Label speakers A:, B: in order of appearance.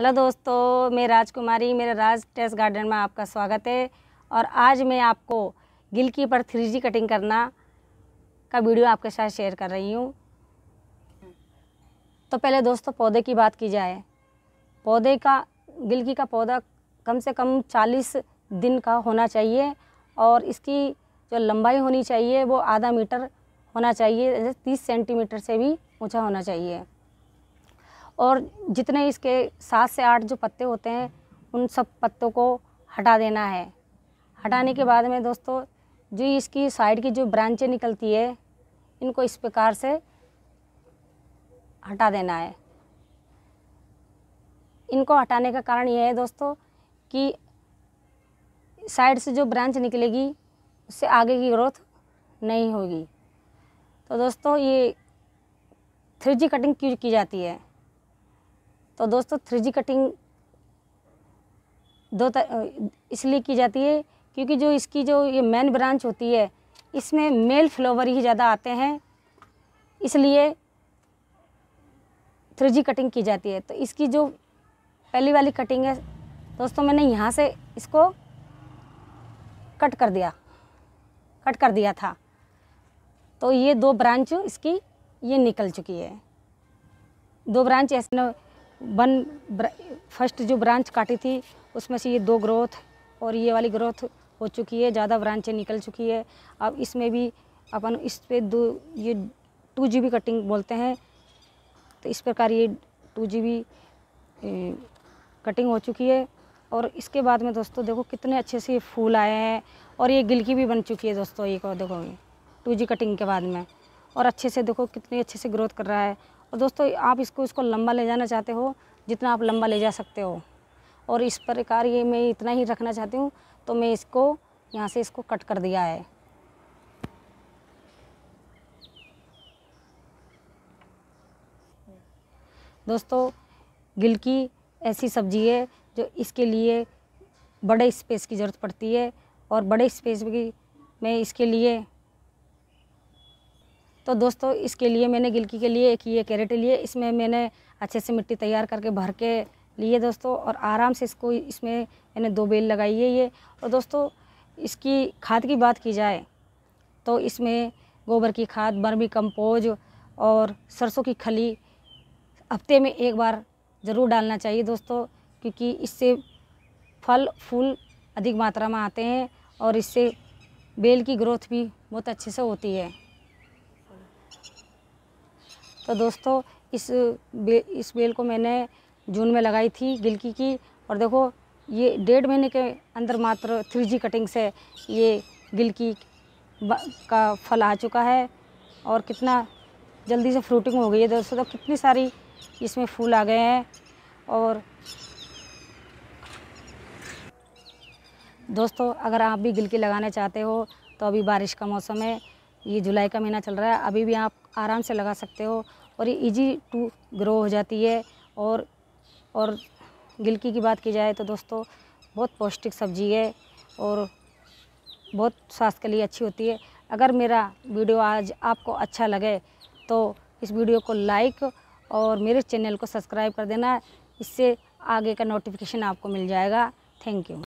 A: hello दोस्तों मैं राजकुमारी मेरे राज टेस्ट गार्डन में आपका स्वागत है और आज मैं आपको गिलकी पर थ्री जी कटिंग करना का वीडियो आपके साथ शेयर कर रही हूँ तो पहले दोस्तों पौधे की बात की जाए पौधे का गिलकी का पौधा कम से कम चालीस दिन का होना चाहिए और इसकी जो लंबाई होनी चाहिए वो आधा मीटर होना चाहिए जैसे तीस सेंटीमीटर से भी ऊँचा होना चाहिए और जितने इसके सात से आठ जो पत्ते होते हैं उन सब पत्तों को हटा देना है हटाने के बाद में दोस्तों जो इसकी साइड की जो ब्रांचें निकलती है इनको इस प्रकार से हटा देना है इनको हटाने का कारण यह है दोस्तों कि साइड से जो ब्रांच निकलेगी उससे आगे की ग्रोथ नहीं होगी तो दोस्तों ये थ्री जी कटिंग क्यों की जाती है तो दोस्तों थ्री कटिंग दो इसलिए की जाती है क्योंकि जो इसकी जो ये मेन ब्रांच होती है इसमें मेल फ्लोवर ही ज़्यादा आते हैं इसलिए थ्री कटिंग की जाती है तो इसकी जो पहली वाली कटिंग है दोस्तों मैंने यहाँ से इसको कट कर दिया कट कर दिया था तो ये दो ब्रांच इसकी ये निकल चुकी है दो ब्रांच ऐसे वन फर्स्ट जो ब्रांच काटी थी उसमें से ये दो ग्रोथ और ये वाली ग्रोथ हो चुकी है ज़्यादा ब्रांचें निकल चुकी है अब इसमें भी अपन इस पर दो ये टू जी बी कटिंग बोलते हैं तो इस प्रकार ये टू जी बी कटिंग हो चुकी है और इसके बाद में दोस्तों देखो कितने अच्छे से ये फूल आए हैं और ये गिलकी भी बन चुकी है दोस्तों ये को देखो टू जी कटिंग के बाद में और अच्छे से देखो कितने अच्छे से ग्रोथ कर रहा है और दोस्तों आप इसको इसको लंबा ले जाना चाहते हो जितना आप लंबा ले जा सकते हो और इस प्रकार ये मैं इतना ही रखना चाहती हूँ तो मैं इसको यहाँ से इसको कट कर दिया है दोस्तों गिलकी ऐसी सब्जी है जो इसके लिए बड़े स्पेस की ज़रूरत पड़ती है और बड़े स्पेस की मैं इसके लिए तो दोस्तों इसके लिए मैंने गिलकी के लिए एक ये कैरेट लिए इसमें मैंने अच्छे से मिट्टी तैयार करके भर के लिए दोस्तों और आराम से इसको इसमें मैंने दो बेल लगाई है ये और दोस्तों इसकी खाद की बात की जाए तो इसमें गोबर की खाद बर्मी कंपोज और सरसों की खली हफ्ते में एक बार ज़रूर डालना चाहिए दोस्तों क्योंकि इससे फल फूल अधिक मात्रा में आते हैं और इससे बेल की ग्रोथ भी बहुत अच्छे से होती है तो दोस्तों इस बे इस बेल को मैंने जून में लगाई थी गिलकी की और देखो ये डेढ़ महीने के अंदर मात्र थ्री जी कटिंग से ये गिलकी का फल आ चुका है और कितना जल्दी से फ्रूटिंग हो गई है दोस्तों तो कितनी सारी इसमें फूल आ गए हैं और दोस्तों अगर आप भी गिलकी लगाना चाहते हो तो अभी बारिश का मौसम है ये जुलाई का महीना चल रहा है अभी भी आप आराम से लगा सकते हो और ये इजी टू ग्रो हो जाती है और और गिलकी की बात की जाए तो दोस्तों बहुत पौष्टिक सब्जी है और बहुत स्वास्थ्य के लिए अच्छी होती है अगर मेरा वीडियो आज आपको अच्छा लगे तो इस वीडियो को लाइक और मेरे चैनल को सब्सक्राइब कर देना इससे आगे का नोटिफिकेशन आपको मिल जाएगा थैंक यू